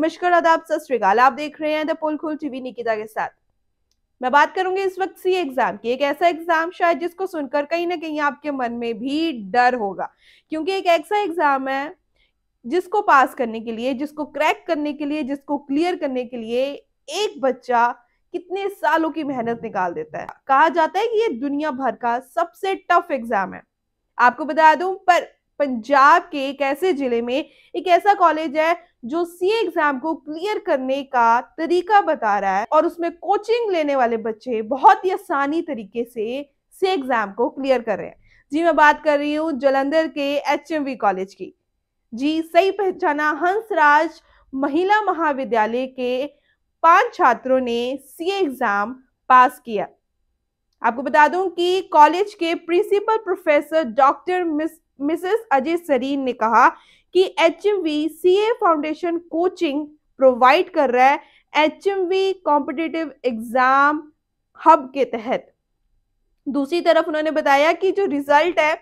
नमस्कार आदाब सत श्रीकाल आप देख रहे हैं द पुल खुल टीवी निकिता के साथ मैं बात करूंगी इस वक्त सी एग्जाम की एक ऐसा एग्जाम शायद जिसको सुनकर कहीं ना कहीं आपके मन में भी डर होगा क्योंकि एक ऐसा एग्जाम है जिसको पास करने के लिए जिसको क्रैक करने के लिए जिसको क्लियर करने के लिए एक बच्चा कितने सालों की मेहनत निकाल देता है कहा जाता है कि ये दुनिया भर का सबसे टफ एग्जाम है आपको बता दूं पर पंजाब के एक ऐसे जिले में एक ऐसा कॉलेज है जो सी एग्जाम को क्लियर करने का तरीका बता रहा है और उसमें कोचिंग लेने वाले बच्चे बहुत ही आसानी तरीके से सी एग्जाम को क्लियर कर रहे हैं जी मैं बात कर रही हूँ जलंधर के एच कॉलेज की जी सही पहचाना हंसराज महिला महाविद्यालय के पांच छात्रों ने सी एग्जाम पास किया आपको बता दूं कि कॉलेज के principal professor doctor miss Mrs Ajay Sareen ने कहा कि H M V C A foundation coaching provide कर रहा है H M V competitive exam hub के तहत दूसरी तरफ उन्होंने बताया कि जो रिजल्ट है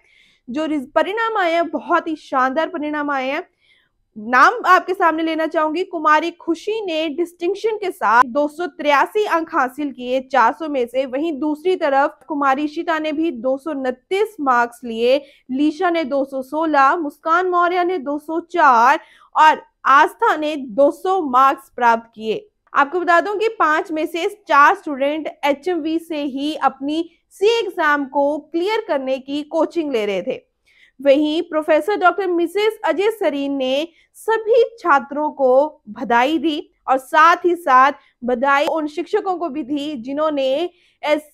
जो परिणाम आए हैं बहुत ही शानदार परिणाम आए हैं नाम आपके सामने लेना चाहूंगी कुमारी खुशी ने डिस्टिंक्शन के साथ दो अंक हासिल किए 400 में से वहीं दूसरी तरफ कुमारी शिता ने भी दो मार्क्स लिए लीशा ने 216 मुस्कान मौर्य ने 204 और आस्था ने 200 मार्क्स प्राप्त किए आपको बता दूं कि पांच में से चार स्टूडेंट एच से ही अपनी सी एग्जाम को क्लियर करने की कोचिंग ले रहे थे वहीं professor doctor Mrs Ajay Sareen ने सभी छात्रों को बधाई दी और साथ ही साथ बधाई उन शिक्षकों को भी दी जिन्होंने एस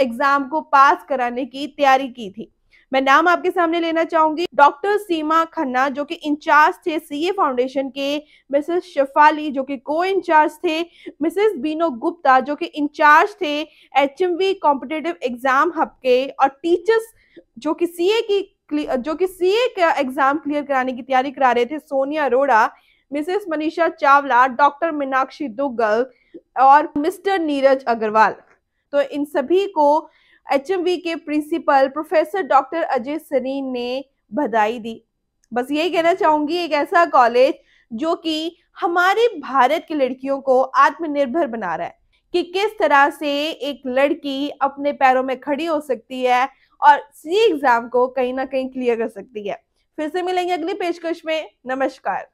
एग्जाम को पास कराने की तैयारी की थी मैं नाम आपके सामने लेना चाहूंगी डॉक्टर सीमा खन्ना जो कि इंचार्ज थे सीए फाउंडेशन के मिसेस शफाली जो कि को इंचार्ज थे मिसेस बीनो गुप्ता जो कि इंचार्ज थे एचएमवी कॉम्पिटेटिव एग्जाम हब के और टीचर्स जो कि सीए की Uh, जो कि सीए का एग्जाम क्लियर कराने की तैयारी करा रहे थे सोनिया अरोड़ा मिसेस मनीषा चावला डॉक्टर मीनाक्षी दुग्गल और मिस्टर नीरज अग्रवाल तो इन सभी को एच के principal professor doctor Ajay Sareen ने बधाई दी बस यही कहना चाहूंगी एक ऐसा कॉलेज जो कि हमारे भारत की लड़कियों को आत्मनिर्भर बना रहा है कि किस तरह से एक लड़की अपने पैरों में खड़ी हो सकती है और सी एग्जाम को कहीं ना कहीं क्लियर कर सकती है फिर से मिलेंगे अगली पेशकश में नमस्कार